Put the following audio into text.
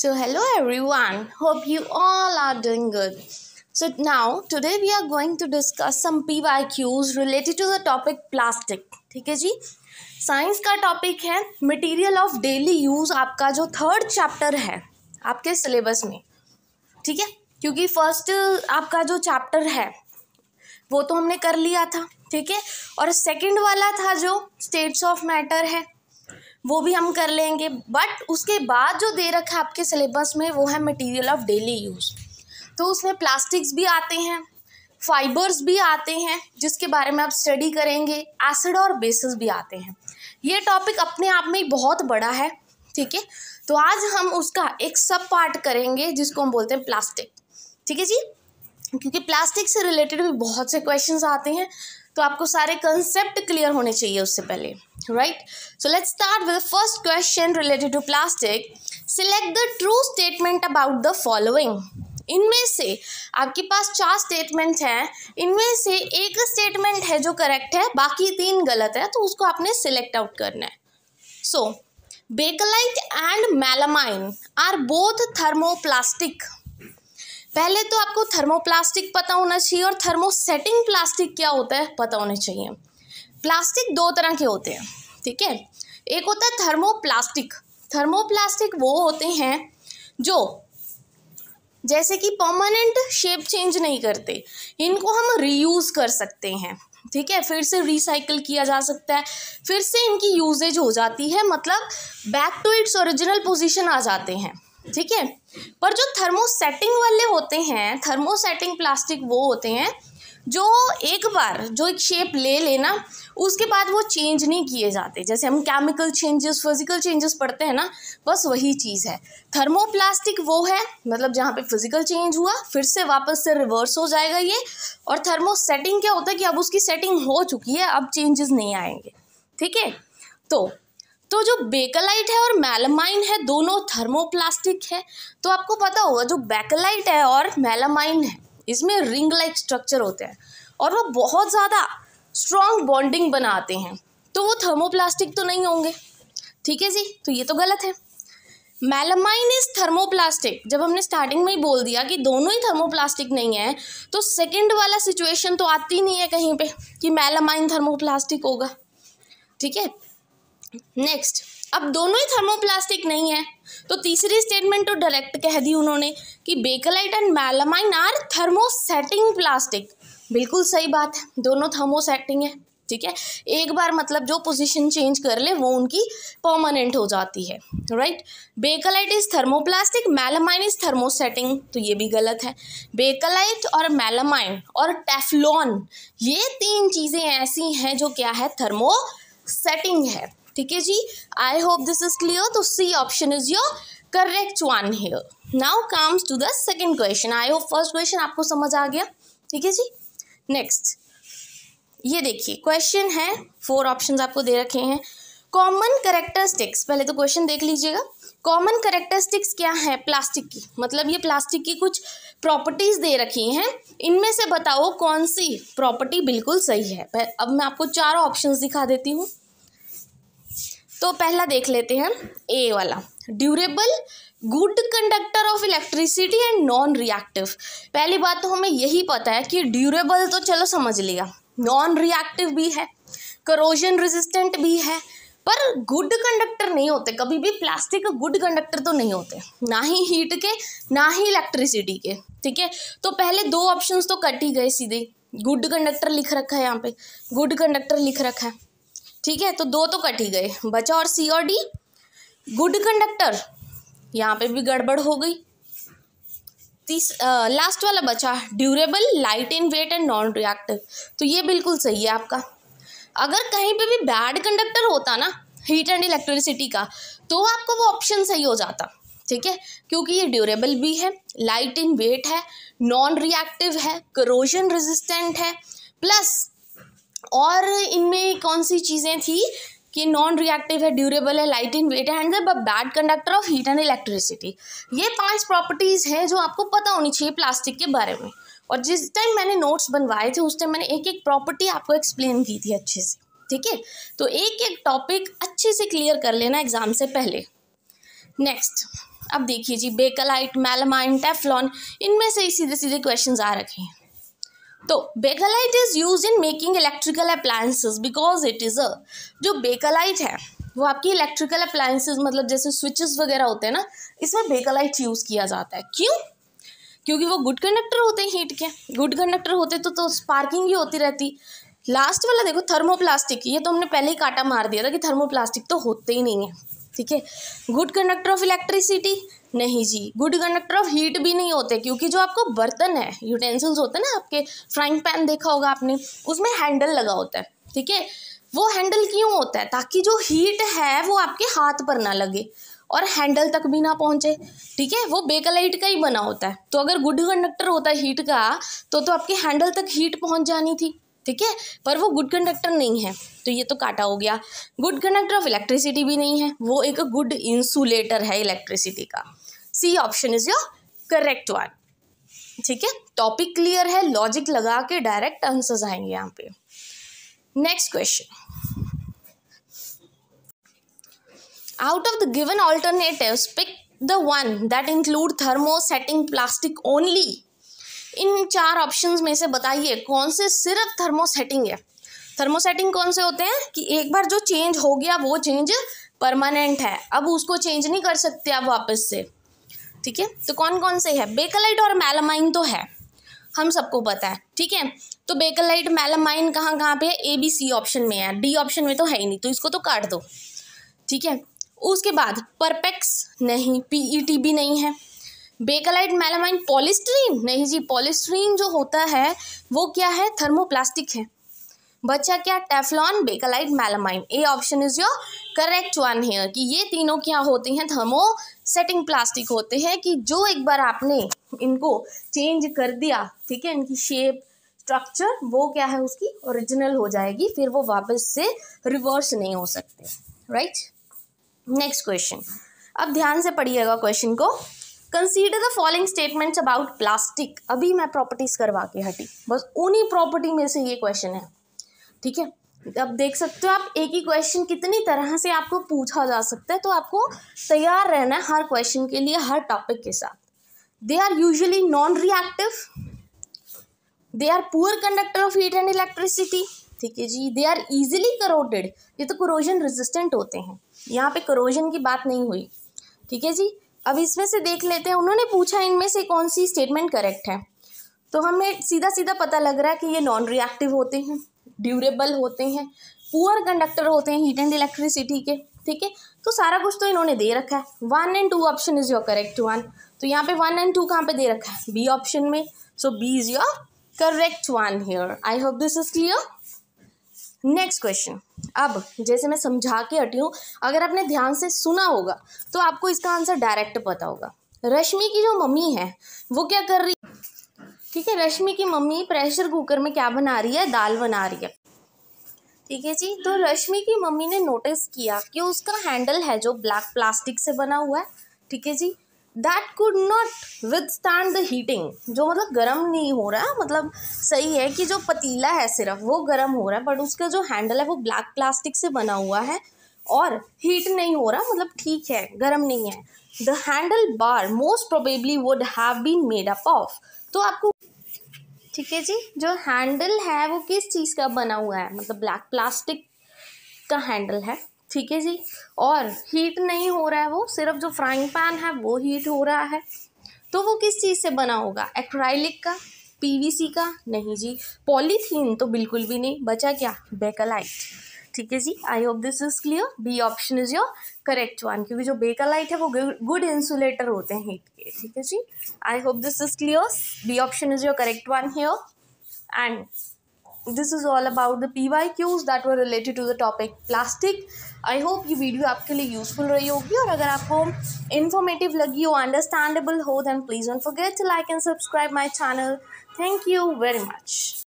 So hello everyone. Hope you all are doing good. So now today we are going to discuss some PYQs related to the topic plastic. ठीक है जी science का topic है material of daily use आपका जो third chapter है आपके syllabus में ठीक है क्योंकि फर्स्ट आपका जो चैप्टर है वो तो हमने कर लिया था ठीक है और सेकंड वाला था जो स्टेट्स ऑफ मैटर है वो भी हम कर लेंगे बट उसके बाद जो दे रखा है आपके सिलेबस में वो है मटेरियल ऑफ डेली यूज़ तो उसमें प्लास्टिक्स भी आते हैं फाइबर्स भी आते हैं जिसके बारे में आप स्टडी करेंगे एसिड और बेसिस भी आते हैं ये टॉपिक अपने आप में बहुत बड़ा है ठीक है तो आज हम उसका एक सब पार्ट करेंगे जिसको हम बोलते हैं प्लास्टिक ठीक है जी क्योंकि प्लास्टिक से रिलेटेड भी बहुत से क्वेश्चंस आते हैं तो आपको सारे कंसेप्ट क्लियर होने चाहिए उससे पहले right so let's start with first question related to plastic select the true statement about the following इनमें से आपके पास चार स्टेटमेंट हैं इनमें से एक स्टेटमेंट है जो करेक्ट है बाकी तीन गलत है तो उसको आपने सिलेक्ट आउट करना है so bakelite and melamine are both thermoplastic पहले तो आपको थर्मोप्लास्टिक पता होना चाहिए और थर्मोसेटिंग प्लास्टिक क्या होता है पता होना चाहिए प्लास्टिक दो तरह के होते हैं ठीक है एक होता है थर्मोप्लास्टिक थर्मोप्लास्टिक वो होते हैं जो जैसे कि परमानेंट शेप चेंज नहीं करते इनको हम रीयूज़ कर सकते हैं ठीक है फिर से रिसाइकल किया जा सकता है फिर से इनकी यूजेज हो जाती है मतलब back to its original position आ जाते हैं ठीक है पर जो थर्मोसेटिंग वाले होते हैं थर्मोसेटिंग प्लास्टिक वो होते हैं जो एक बार जो एक शेप ले लेना उसके बाद वो चेंज नहीं किए जाते जैसे हम केमिकल चेंजेस फिजिकल चेंजेस पढ़ते हैं ना बस वही चीज़ है थर्मोप्लास्टिक वो है मतलब जहाँ पे फिजिकल चेंज हुआ फिर से वापस से रिवर्स हो जाएगा ये और थर्मोसेटिंग क्या होता है कि अब उसकी सेटिंग हो चुकी है अब चेंजेस नहीं आएंगे ठीक है तो तो जो बेकलाइट है और मेलामाइन है दोनों थर्मोप्लास्टिक है तो आपको पता होगा जो बेकलाइट है और मेलामाइन है इसमें रिंग लाइक स्ट्रक्चर होते हैं और वो बहुत ज़्यादा स्ट्रॉन्ग बॉन्डिंग बनाते हैं तो वो थर्मोप्लास्टिक तो नहीं होंगे ठीक है जी तो ये तो गलत है मेलामाइन इज थर्मोप्लास्टिक जब हमने स्टार्टिंग में ही बोल दिया कि दोनों ही थर्मोप्लास्टिक नहीं है तो सेकेंड वाला सिचुएशन तो आती नहीं है कहीं पे कि मेलामाइन थर्मोप्लास्टिक होगा ठीक है नेक्स्ट अब दोनों ही थर्मोप्लास्टिक नहीं है तो तीसरी स्टेटमेंट तो डायरेक्ट कह दी उन्होंने कि bakelite and melamine are thermosetting plastic बिल्कुल सही बात है दोनों थर्मोसेटिंग है ठीक है एक बार मतलब जो पोजीशन चेंज कर ले वो उनकी परमानेंट हो जाती है right bakelite is thermoplastic melamine is thermosetting तो ये भी गलत है बेकलाइट और मैलामाइन और टेफलॉन ये तीन चीज़ें ऐसी हैं जो क्या है थर्मोसेटिंग है ठीक है जी I hope this is clear तो C option is your correct one here now comes to the second question I hope first question आपको समझ आ गया ठीक है जी नेक्स्ट ये देखिए क्वेश्चन है फोर ऑप्शन आपको दे रखे हैं कॉमन करेक्टरिस्टिक्स पहले तो क्वेश्चन देख लीजिएगा कॉमन करेक्टरिस्टिक्स क्या है प्लास्टिक की मतलब ये प्लास्टिक की कुछ प्रॉपर्टीज़ दे रखी हैं इनमें से बताओ कौन सी प्रॉपर्टी बिल्कुल सही है अब मैं आपको चार ऑप्शंस दिखा देती हूँ तो पहला देख लेते हैं ए वाला durable good conductor of electricity and non reactive पहली बात तो हमें यही पता है कि ड्यूरेबल तो चलो समझ लिया नॉन रिएक्टिव भी है करोजन रेजिस्टेंट भी है पर गुड कंडक्टर नहीं होते कभी भी प्लास्टिक गुड कंडक्टर तो नहीं होते ना ही हीट के ना ही इलेक्ट्रिसिटी के ठीक है तो पहले दो ऑप्शंस तो कट ही गए सीधे गुड कंडक्टर लिख रखा है यहाँ पे गुड कंडक्टर लिख रखा है ठीक है तो दो तो कट ही गए बचा और सी और डी गुड कंडक्टर यहाँ पे भी गड़बड़ हो गई तीस लास्ट वाला बचा durable light in weight and non reactive तो ये बिल्कुल सही है आपका अगर कहीं पे भी बैड कंडक्टर होता ना हीट एंड इलेक्ट्रिसिटी का तो आपको वो ऑप्शन सही हो जाता ठीक है क्योंकि ये ड्यूरेबल भी है लाइट इन वेट है नॉन रिएक्टिव है करोजन रेजिस्टेंट है प्लस और इनमें कौन सी चीज़ें थी कि नॉन रिएक्टिव है ड्यूरेबल है लाइट इन वेट एंड है but bad conductor of heat and electricity ये पांच प्रॉपर्टीज़ हैं जो आपको पता होनी चाहिए प्लास्टिक के बारे में और जिस टाइम मैंने नोट्स बनवाए थे उस टाइम मैंने एक एक प्रॉपर्टी आपको एक्सप्लेन की थी अच्छे से ठीक है तो एक एक टॉपिक अच्छे से क्लियर कर लेना एग्ज़ाम से पहले नेक्स्ट अब देखिए जी बेकलाइट मेलामाइन टेफलॉन इनमें से ही सीधे सीधे क्वेश्चन आ रखे हैं तो bakelite is use in making electrical appliances because it is a जो बेकलाइट है वो आपकी इलेक्ट्रिकल अप्लायंसेज मतलब जैसे स्विचेस वगैरह होते हैं ना इसमें बेकलाइट यूज़ किया जाता है क्यों क्योंकि वो गुड कंडक्टर होते हैं हीट के गुड कंडक्टर होते तो तो स्पार्किंग ही होती रहती लास्ट वाला देखो थर्मोप्लास्टिक ये तो हमने पहले ही काटा मार दिया था कि थर्मोप्लास्टिक तो होते ही नहीं है ठीक है गुड कंडक्टर ऑफ इलेक्ट्रिसिटी नहीं जी गुड कंडक्टर ऑफ हीट भी नहीं होते क्योंकि जो आपको बर्तन है यूटेंसिल्स होते हैं ना आपके फ्राइंग पैन देखा होगा आपने उसमें हैंडल लगा होता है ठीक है वो हैंडल क्यों होता है ताकि जो हीट है वो आपके हाथ पर ना लगे और हैंडल तक भी ना पहुंचे ठीक है वो बेकलाइट का ही बना होता है तो अगर गुड कंडक्टर होता है हीट का तो तो आपके हैंडल तक हीट पहुंच जानी थी ठीक है पर वो गुड कंडक्टर नहीं है तो ये तो काटा हो गया गुड कंडक्टर ऑफ इलेक्ट्रिसिटी भी नहीं है वो एक गुड इंसुलेटर है इलेक्ट्रिसिटी का C option is your correct one ठीक है टॉपिक क्लियर है लॉजिक लगा के डायरेक्ट आंसर्स आएंगे यहाँ पे next question out of the given alternative pick the one that include thermosetting plastic only इन चार ऑप्शंस में से बताइए कौन से सिर्फ थर्मोसेटिंग है थर्मोसेटिंग कौन से होते हैं कि एक बार जो चेंज हो गया वो चेंज परमानेंट है अब उसको चेंज नहीं कर सकते आप वापस से ठीक है तो कौन कौन से है बेकलाइट और मेलामाइन तो है हम सबको पता है ठीक है तो बेकलाइट मेलामाइन कहाँ कहाँ पे है ए बी सी ऑप्शन में है डी ऑप्शन में तो है ही नहीं तो इसको तो काट दो ठीक है उसके बाद परपेक्स नहीं पी ई टी भी नहीं है बेकलाइट मेलामाइन पॉलिस्ट्रीन नहीं जी पॉलिस्ट्रीन जो होता है वो क्या है थर्मोप्लास्टिक है बच्चा क्या teflon bakelite melamine A option is your correct one here कि ये तीनों क्या होते हैं थर्मो सेटिंग प्लास्टिक होते हैं कि जो एक बार आपने इनको चेंज कर दिया ठीक है इनकी शेप स्ट्रक्चर वो क्या है उसकी ओरिजिनल हो जाएगी फिर वो वापस से रिवर्स नहीं हो सकते राइट नेक्स्ट क्वेश्चन अब ध्यान से पढ़िएगा क्वेश्चन को consider the following statements about plastic अभी मैं प्रॉपर्टीज करवा के हटी बस उन्हीं प्रॉपर्टी में से ये क्वेश्चन है ठीक है अब देख सकते हो आप एक ही क्वेश्चन कितनी तरह से आपको पूछा जा सकता है तो आपको तैयार रहना है हर क्वेश्चन के लिए हर टॉपिक के साथ they are usually non reactive they are poor conductor of heat and electricity ठीक है जी दे आर इजिली करोटेड ये तो करोजन रेजिस्टेंट होते हैं यहाँ पे करोजन की बात नहीं हुई ठीक है जी अब इसमें से देख लेते हैं उन्होंने पूछा इनमें से कौन सी स्टेटमेंट करेक्ट है तो हमें सीधा सीधा पता लग रहा है कि ये नॉन रिएक्टिव होते हैं ड्यूरेबल होते हैं पुअर कंडक्टर होते हैं हीट एंड इलेक्ट्रिसिटी के ठीक है तो सारा कुछ तो इन्होंने दे रखा है one and two option is your correct one तो यहाँ पे वन एंड टू कहाँ पे दे रखा है बी ऑप्शन में so B is your correct one here I hope this is clear next question अब जैसे मैं समझा के हटी हूँ अगर आपने ध्यान से सुना होगा तो आपको इसका आंसर डायरेक्ट पता होगा रश्मि की जो मम्मी है वो क्या कर रही ठीक है रश्मि की मम्मी प्रेशर कुकर में क्या बना रही है दाल बना रही है ठीक है जी तो रश्मि की मम्मी ने नोटिस किया कि उसका हैंडल है जो ब्लैक प्लास्टिक से बना हुआ है ठीक है जी that could not stand the heating जो मतलब गर्म नहीं हो रहा मतलब सही है कि जो पतीला है सिर्फ वो गर्म हो रहा है बट उसका जो हैंडल है वो ब्लैक प्लास्टिक से बना हुआ है और हीट नहीं हो रहा मतलब ठीक है गर्म नहीं है the handle bar most probably would have been made up of तो आपको ठीक है जी जो हैंडल है वो किस चीज़ का बना हुआ है मतलब ब्लैक प्लास्टिक का हैंडल है ठीक है जी और हीट नहीं हो रहा है वो सिर्फ जो फ्राइंग पैन है वो हीट हो रहा है तो वो किस चीज़ से बना होगा एक्राइलिक का पीवीसी का नहीं जी पॉलीथीन तो बिल्कुल भी नहीं बचा क्या बेकलाइट ठीक है जी I hope this is clear B option is your correct one क्योंकि जो बेकलाइट है वो गुड इंसुलेटर होते हैं हीट के ठीक है जी I hope this is clear B option is your correct one here and this is all about the P Y Qs that were related to the topic plastic I hope ये video आपके लिए useful रही होगी और अगर आपको informative लगी हो अंडरस्टैंडेबल हो then please don't forget to like and subscribe my channel thank you very much